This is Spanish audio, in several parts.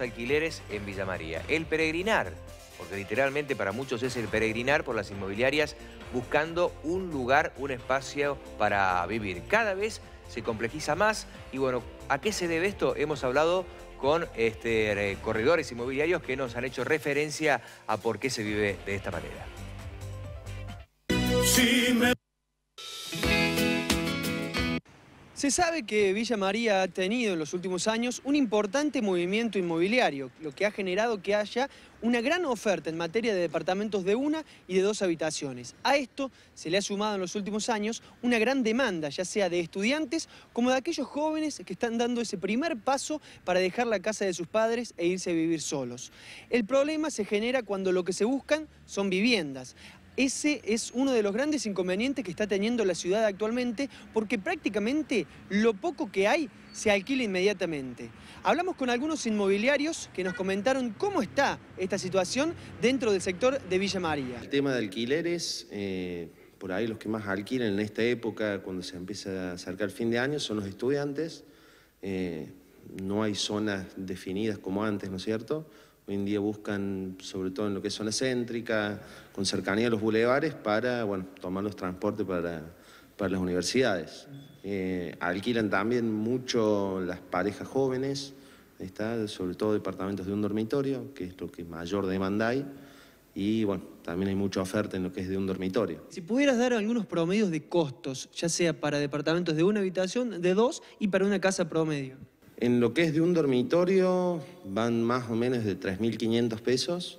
alquileres en Villa María. El peregrinar, porque literalmente para muchos es el peregrinar por las inmobiliarias buscando un lugar, un espacio para vivir. Cada vez se complejiza más y bueno, ¿a qué se debe esto? Hemos hablado con este, corredores inmobiliarios que nos han hecho referencia a por qué se vive de esta manera. Se sabe que Villa María ha tenido en los últimos años un importante movimiento inmobiliario, lo que ha generado que haya una gran oferta en materia de departamentos de una y de dos habitaciones. A esto se le ha sumado en los últimos años una gran demanda, ya sea de estudiantes como de aquellos jóvenes que están dando ese primer paso para dejar la casa de sus padres e irse a vivir solos. El problema se genera cuando lo que se buscan son viviendas. Ese es uno de los grandes inconvenientes que está teniendo la ciudad actualmente porque prácticamente lo poco que hay se alquila inmediatamente. Hablamos con algunos inmobiliarios que nos comentaron cómo está esta situación dentro del sector de Villa María. El tema de alquileres, eh, por ahí los que más alquilan en esta época cuando se empieza a acercar el fin de año son los estudiantes. Eh, no hay zonas definidas como antes, ¿no es cierto? Hoy en día buscan, sobre todo en lo que es zona céntrica, con cercanía a los bulevares, para bueno, tomar los transportes para, para las universidades. Eh, alquilan también mucho las parejas jóvenes, está, sobre todo departamentos de un dormitorio, que es lo que mayor demanda hay. Y bueno, también hay mucha oferta en lo que es de un dormitorio. Si pudieras dar algunos promedios de costos, ya sea para departamentos de una habitación, de dos y para una casa promedio. En lo que es de un dormitorio van más o menos de 3.500 pesos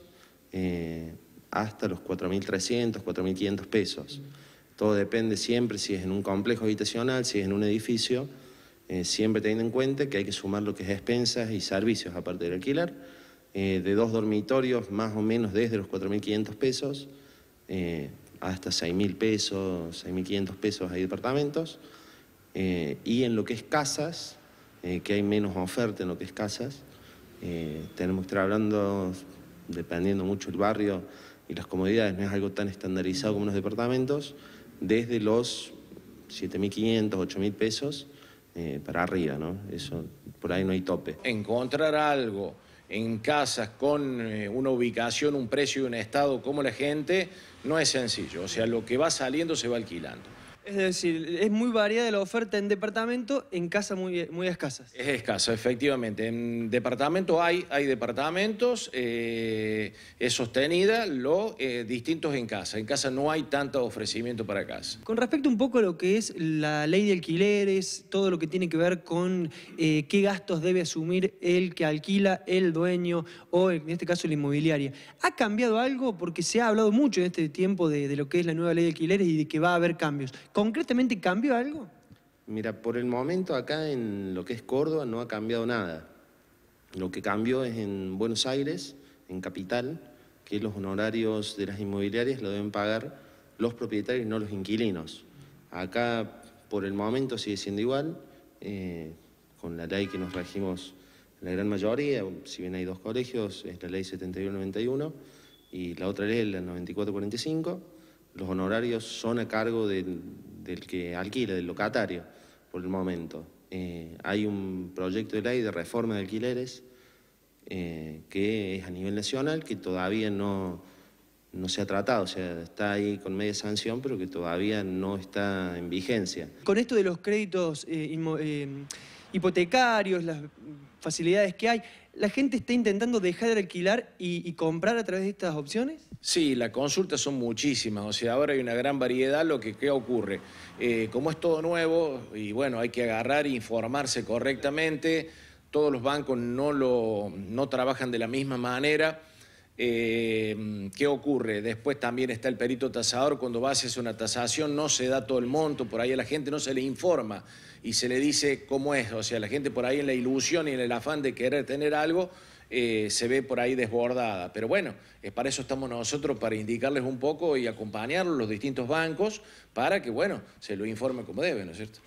eh, hasta los 4.300, 4.500 pesos. Mm. Todo depende siempre si es en un complejo habitacional, si es en un edificio, eh, siempre teniendo en cuenta que hay que sumar lo que es expensas y servicios aparte del alquiler. Eh, de dos dormitorios más o menos desde los 4.500 pesos hasta 6.000 pesos, 6.500 pesos hay departamentos. y en lo que es casas, eh, que hay menos oferta en lo que es casas. Eh, tenemos que estar hablando, dependiendo mucho el barrio y las comodidades, no es algo tan estandarizado como los departamentos, desde los 7.500, 8.000 pesos eh, para arriba, ¿no? Eso, por ahí no hay tope. Encontrar algo en casas con una ubicación, un precio y un estado como la gente, no es sencillo. O sea, lo que va saliendo se va alquilando. Es decir, es muy variada la oferta en departamento, en casa muy, muy escasas. Es escasa, efectivamente. En departamento hay, departamentos, eh, es sostenida, lo eh, distintos en casa. En casa no hay tanto ofrecimiento para casa. Con respecto un poco a lo que es la ley de alquileres, todo lo que tiene que ver con eh, qué gastos debe asumir el que alquila, el dueño o en este caso la inmobiliaria. ¿Ha cambiado algo? Porque se ha hablado mucho en este tiempo de lo que es la nueva ley de alquileres y de que va a haber cambios. ¿Concretamente cambió algo? Mira, por el momento acá en lo que es Córdoba no ha cambiado nada. Lo que cambió es en Buenos Aires, en Capital, que los honorarios de las inmobiliarias lo deben pagar los propietarios, no los inquilinos. Acá, por el momento, sigue siendo igual, eh, con la ley que nos regimos la gran mayoría, si bien hay dos colegios, es la ley 7191 y la otra ley es la 9445 los honorarios son a cargo del, que alquila, del locatario, por el momento. Eh, hay un proyecto de ley de reforma de alquileres eh, que es a nivel nacional, que todavía no, no se ha tratado, o sea, está ahí con media sanción, pero que todavía no está en vigencia. Con esto de los créditos eh, hipotecarios, las facilidades que hay, ¿la gente está intentando dejar de alquilar y comprar a través de estas opciones? Sí, las consultas son muchísimas, o sea, ahora hay una gran variedad, lo que ¿qué ocurre. Eh, como es todo nuevo, y bueno, hay que agarrar e informarse correctamente, todos los bancos no, lo, no trabajan de la misma manera. Eh, ¿Qué ocurre? Después también está el perito tasador, cuando va a hacer una tasación no se da todo el monto, por ahí a la gente no se le informa y se le dice cómo es, o sea, la gente por ahí en la ilusión y en el afán de querer tener algo eh, se ve por ahí desbordada. Pero bueno, es eh, para eso estamos nosotros, para indicarles un poco y acompañar los distintos bancos para que, bueno, se lo informe como debe, ¿no es cierto?